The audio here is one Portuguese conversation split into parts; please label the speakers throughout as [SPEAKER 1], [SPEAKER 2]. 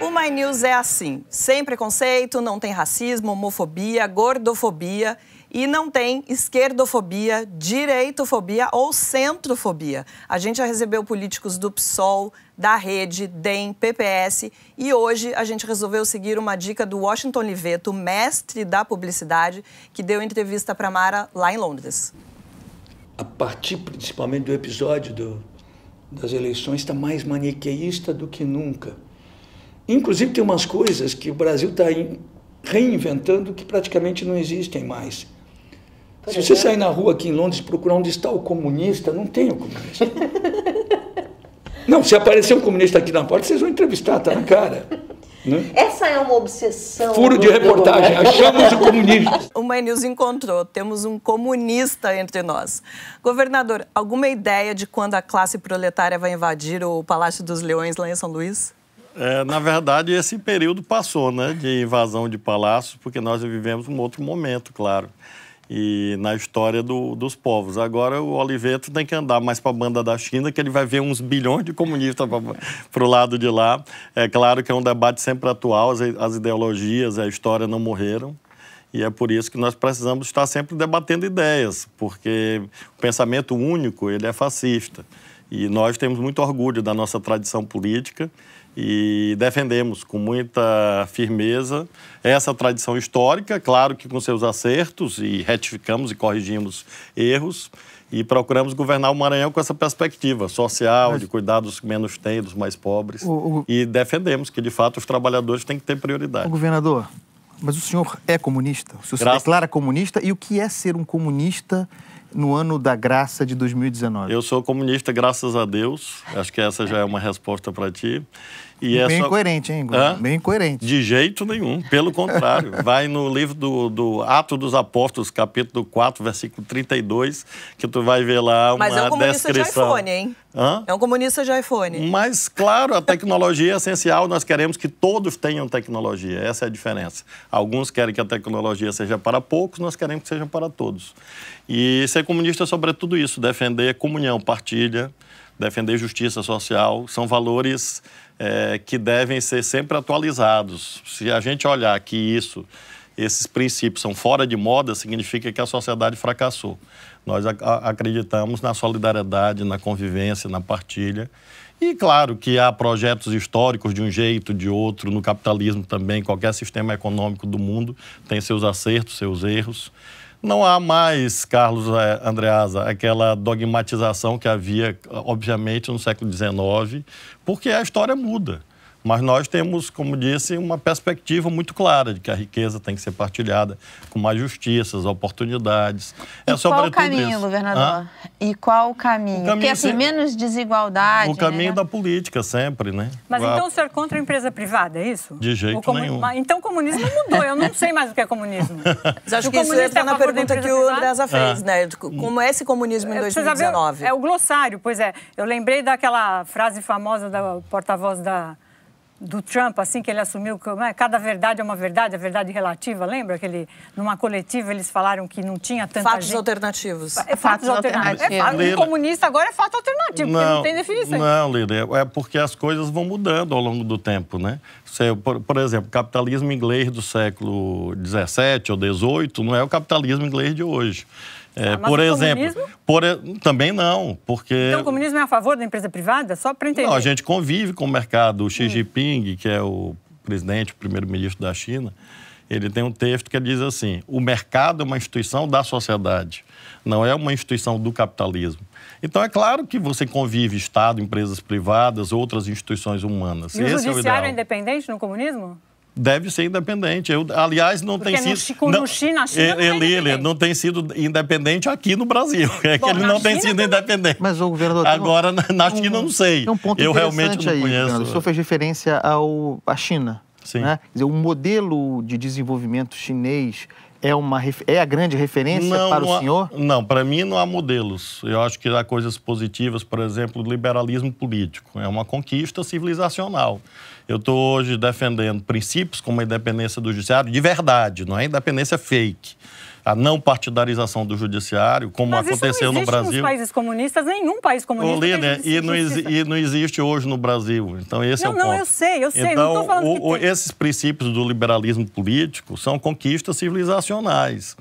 [SPEAKER 1] O My News é assim: sem preconceito, não tem racismo, homofobia, gordofobia e não tem esquerdofobia, direitofobia ou centrofobia. A gente já recebeu políticos do PSOL, da Rede, DEM, PPS e hoje a gente resolveu seguir uma dica do Washington Liveto, mestre da publicidade, que deu entrevista para Mara lá em Londres.
[SPEAKER 2] A partir principalmente do
[SPEAKER 3] episódio do, das eleições está mais maniqueísta do que nunca. Inclusive tem umas coisas que o Brasil está reinventando que praticamente não existem mais. Se você sair na rua aqui em Londres procurar onde está o comunista, não tem o comunista. Não, se aparecer um comunista aqui na porta, vocês vão entrevistar, tá na cara.
[SPEAKER 1] Né? Essa é uma obsessão. Furo de reportagem, achamos o comunista. O My News encontrou, temos um comunista entre nós. Governador, alguma ideia de quando a classe proletária vai invadir o Palácio dos Leões lá em São Luís?
[SPEAKER 2] É, na verdade, esse período passou, né, de invasão de palácios, porque nós vivemos um outro momento, claro e na história do, dos povos. Agora o Oliveto tem que andar mais para a banda da China, que ele vai ver uns bilhões de comunistas para o lado de lá. É claro que é um debate sempre atual, as, as, ideologias, a história não morreram. E é por isso que nós precisamos estar sempre debatendo ideias, porque o pensamento único ele é fascista. E nós temos muito orgulho da nossa tradição política e defendemos com muita firmeza essa tradição histórica, claro que com seus acertos e retificamos e corrigimos erros e procuramos governar o Maranhão com essa perspectiva social, Mas... de cuidar dos que menos têm, dos mais pobres. O, o... E defendemos que, de fato, os trabalhadores têm que ter prioridade. O governador, mas o senhor é comunista? O senhor Graças... se declara comunista? E o que é ser um comunista no ano da graça de 2019? Eu sou comunista, graças a Deus. Acho que essa já é uma resposta para ti. E Bem essa...
[SPEAKER 1] coerente, hein, Igor? Hã?
[SPEAKER 2] Bem coerente. De jeito nenhum, pelo contrário. Vai no livro do, do Ato dos Apóstolos, capítulo 4, versículo 32, que tu vai ver lá uma descrição. Mas é um comunista descrição. de iPhone, hein? Hã? É um comunista de iPhone. Mas, claro, a tecnologia é essencial. Nós queremos que todos tenham tecnologia. Essa é a diferença. Alguns querem que a tecnologia seja para poucos, nós queremos que seja para todos. E ser comunista é sobretudo isso, defender comunhão, partilha, defender justiça social, são valores é, que devem ser sempre atualizados. Se a gente olhar que isso, esses princípios são fora de moda, significa que a sociedade fracassou. Nós acreditamos na solidariedade, na convivência, na partilha. E claro que há projetos históricos de um jeito, de outro, no capitalismo também, qualquer sistema econômico do mundo tem seus acertos, seus erros. Não há mais, Carlos eh, Andreasa, aquela dogmatização que havia, obviamente, no século XIX, porque a história muda. Mas nós temos, como disse, uma perspectiva muito clara de que a riqueza tem que ser partilhada com mais justiças, oportunidades. É qual o caminho, isso. governador? Hã?
[SPEAKER 3] E qual o caminho? O caminho Porque, assim, sempre... menos desigualdade. O caminho né? da
[SPEAKER 2] política, sempre, né? Mas a... então o
[SPEAKER 3] senhor é contra a empresa privada, é isso?
[SPEAKER 2] De jeito comun... nenhum.
[SPEAKER 3] Então o comunismo mudou, eu não sei mais o que é comunismo. Mas acho o que isso é na pergunta que o Andresa é. fez, né? Como é esse comunismo em 2019? É, é o glossário, pois é. Eu lembrei daquela frase famosa da porta-voz da do Trump, assim que ele assumiu, que é? cada verdade é uma verdade, a verdade relativa, lembra? Que ele, numa coletiva eles falaram que não tinha tanta Fatos gente... alternativos. É, é fatos, fatos alternativos. É alternativos. É, comunista agora é fato alternativo, não, porque não tem definição. Não,
[SPEAKER 2] Lira, é porque as coisas vão mudando ao longo do tempo, né? Você, por, por, exemplo, o capitalismo inglês do século XVII ou XVIII não é o capitalismo inglês de hoje. É, ah, por exemplo, por, também não, porque... Então o
[SPEAKER 3] comunismo é a favor da empresa privada? Só para entender. Não, a gente
[SPEAKER 2] convive com o mercado. O Xi hum. Jinping, hum. que é o presidente, o primeiro-ministro da China, ele tem um texto que diz assim, o mercado é uma instituição da sociedade, não é uma instituição do capitalismo. Então, é claro que você convive Estado, empresas privadas, outras instituições humanas. E Esse é o judiciário é, o é
[SPEAKER 3] independente no comunismo?
[SPEAKER 2] deve ser independente. Eu, aliás, não Porque tem no, sido. Não,
[SPEAKER 3] China, a China ele, é, não, é
[SPEAKER 2] ele não tem sido independente aqui no Brasil. É Bom, que ele não China tem sido independente. Mas o governador. Agora, um, na China, um, não sei. um ponto Eu realmente não aí, conheço. O senhor fez referência ao, à China. Sim. Né? Dizer, o modelo de desenvolvimento chinês é, uma, é a grande referência não, para o senhor? Não, para mim não há modelos. Eu acho que há coisas positivas, por exemplo, o liberalismo político. É uma conquista civilizacional. Eu estou hoje defendendo princípios como a independência do judiciário de verdade, não é independência fake a não partidarização do judiciário, como Mas aconteceu no Brasil. Nos
[SPEAKER 3] países comunistas, nenhum país comunista. Ô, Línia, e, não e
[SPEAKER 2] não existe hoje no Brasil. Então, esse é não, é o não, ponto. Não, eu sei, eu sei. Então, não falando o, esses princípios do liberalismo político são conquistas civilizacionais profissionais.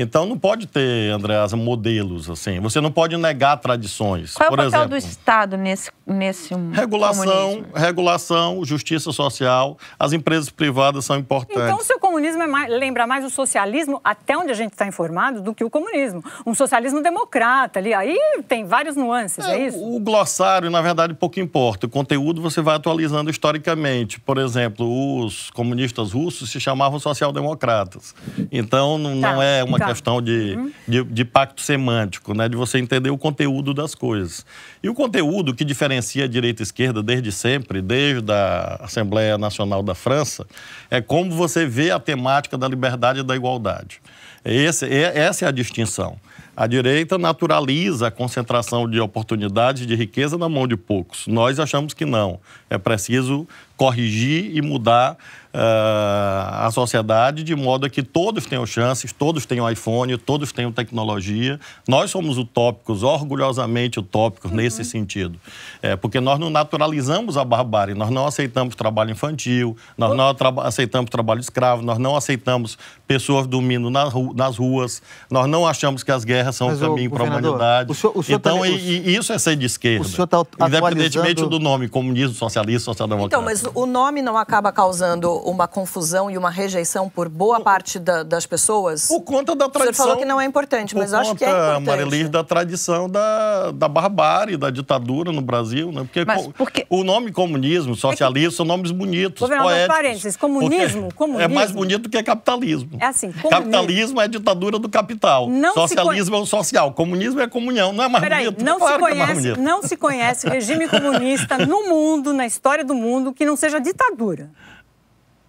[SPEAKER 2] Então não pode ter, Andréas, modelos assim. Você não pode negar tradições. Qual é o papel exemplo, do Estado nesse nesse regulação, comunismo? regulação, justiça social. As empresas privadas são importantes. Então o
[SPEAKER 3] seu comunismo é mais, lembra mais o socialismo, até onde a gente está informado, do que o comunismo. Um socialismo democrata ali, aí tem várias nuances, é, é isso.
[SPEAKER 2] O, glossário, na verdade, pouco importa. O conteúdo você vai atualizando historicamente. Por exemplo, os comunistas russos se chamavam social-democratas. Então não, tá. não é uma tá questão de, uhum. de, de, pacto semântico, né? de você entender o conteúdo das coisas. E o conteúdo que diferencia a direita e a esquerda desde sempre, desde a Assembleia Nacional da França, é como você vê a temática da liberdade e da igualdade. É esse, é, essa é a distinção. A direita naturaliza a concentração de oportunidades de riqueza na mão de poucos. Nós achamos que não. É preciso corrigir e mudar eh, a sociedade de modo a que todos tenham chances, todos tenham iPhone, todos tenham tecnologia. Nós somos utópicos, orgulhosamente utópicos uhum. nesse sentido. É, porque nós não naturalizamos a barbárie, nós não aceitamos trabalho infantil, nós não uhum. tra aceitamos trabalho escravo, nós não aceitamos pessoas dormindo na ru nas ruas, nós não achamos que as guerras são Mas, um caminho para a humanidade. O senhor, o senhor tá então, tá... e, e isso é ser de esquerda. O senhor está atualizando... Independentemente do nome, comunismo, socialista, social-democrata. Então,
[SPEAKER 1] mas o nome não acaba causando uma confusão e uma rejeição por boa parte da, das pessoas? Por conta da tradição. O senhor falou que não é importante, mas acho que é, é importante. Marilis,
[SPEAKER 2] da tradição da, da barbárie, da ditadura no Brasil, né? Porque, mas, porque... o nome comunismo, socialismo, é que... são nomes bonitos, Governador, poéticos. parênteses, comunismo, é comunismo... É mais bonito do que capitalismo.
[SPEAKER 1] É assim, comunismo... Capitalismo
[SPEAKER 2] é a ditadura do capital. Não socialismo é o social, comunismo é comunhão, não é mais Peraí, bonito? Não, claro se é conhece, é não
[SPEAKER 3] se conhece regime comunista no mundo, na história do mundo, que não seja ditadura.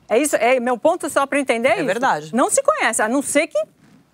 [SPEAKER 3] É isso, é, meu ponto só para entender é, isso. verdade. Não se conhece, a não ser que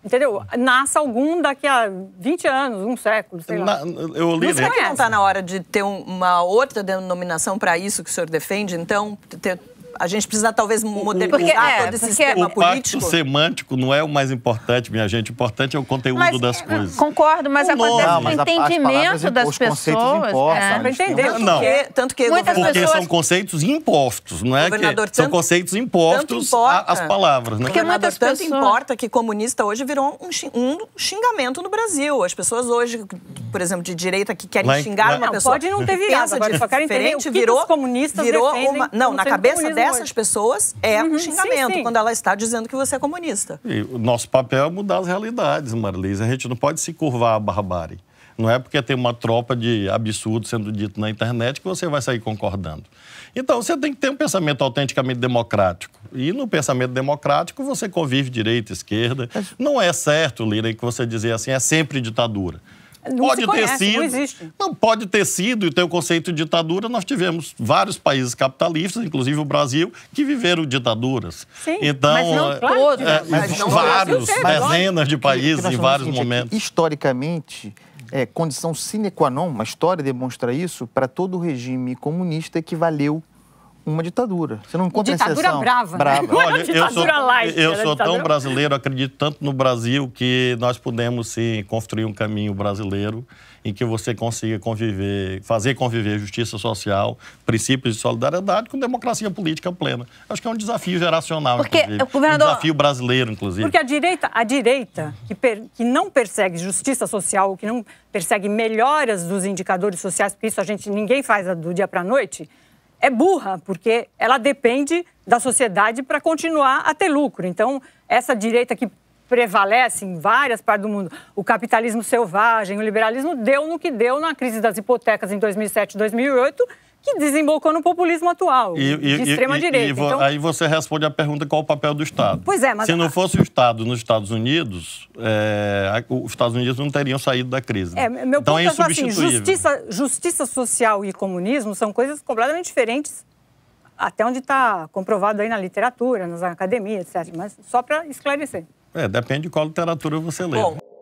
[SPEAKER 3] entendeu? Nasce algum daqui a 20 anos, um século, sei lá. Na, eu li, não, será né? que não está
[SPEAKER 1] na hora de ter uma outra denominação para isso que o senhor defende, então? Ter, a gente precisa talvez modernizar porque, é, todo esse sistema o político. O pacto
[SPEAKER 2] semântico não é o mais importante, minha gente. O importante é o conteúdo mas, das é, coisas.
[SPEAKER 3] Concordo, mas não, acontece não, mas o entendimento das pessoas. para é. entender. Não. Porque, tanto que Muitas porque pessoas... são
[SPEAKER 2] conceitos impostos, não é? Que tanto, são conceitos impostos às palavras. Né? Porque muitas tanto pessoas...
[SPEAKER 1] importa que comunista hoje virou um, um, xingamento no Brasil. As pessoas hoje, por exemplo, de direita que querem lá, xingar lá, uma pessoa. Pode não ter virado, agora só querem entender o que virou, os comunistas virou uma, Não, na cabeça dela essas pessoas é uhum, um xingamento sim, sim. quando ela está dizendo que você é comunista.
[SPEAKER 2] E o nosso papel é mudar as realidades, Marlise. A gente não pode se curvar à barbárie. Não é porque tem uma tropa de absurdo sendo dito na internet que você vai sair concordando. Então, você tem que ter um pensamento autenticamente democrático. E no pensamento democrático, você convive direita, esquerda. Não é certo, Lira, que você dizer assim, é sempre ditadura. Não pode conhece, ter sido. Não, existe. não pode ter sido, e tem o conceito de ditadura. Nós tivemos vários países capitalistas, inclusive o Brasil, que viveram ditaduras. Sim, então, é, é, mas não todos. É, mas não vários, dezenas de países em vários seguinte, momentos. É historicamente, é, condição sine qua non, uma história demonstra isso, para todo regime comunista que valeu uma ditadura. Você não encontra ditadura exceção. brava. Né? brava. Né? Olha, ditadura eu sou, eu né? sou tão brasileiro, acredito tanto no Brasil que nós podemos sim construir um caminho brasileiro em que você consiga conviver, fazer conviver justiça social, princípios de solidariedade com democracia política plena. Acho que é um desafio geracional, porque, inclusive. Governador, um desafio brasileiro, inclusive. Porque
[SPEAKER 3] a direita, a direita que, per, que não persegue justiça social, que não persegue melhoras dos indicadores sociais, porque isso a gente ninguém faz do dia para a noite, é burra, porque ela depende da sociedade para continuar a ter lucro. Então, essa direita que prevalece em várias partes do mundo, o capitalismo selvagem, o liberalismo, deu no que deu na crise das hipotecas em 2007 2008 que desembocou no populismo atual, e, de e, extrema-direita. Então...
[SPEAKER 2] Aí você responde a pergunta qual o papel do Estado. Pois é, mas... Se não fosse o Estado nos Estados Unidos, é, os Estados Unidos não teriam saído da crise. Né?
[SPEAKER 3] É, meu então, é ponto é, é assim, justiça, justiça social e comunismo são coisas completamente diferentes até onde está comprovado aí na literatura, nas academias, etc. Mas só para esclarecer.
[SPEAKER 2] É, depende de qual literatura você lê. Bom.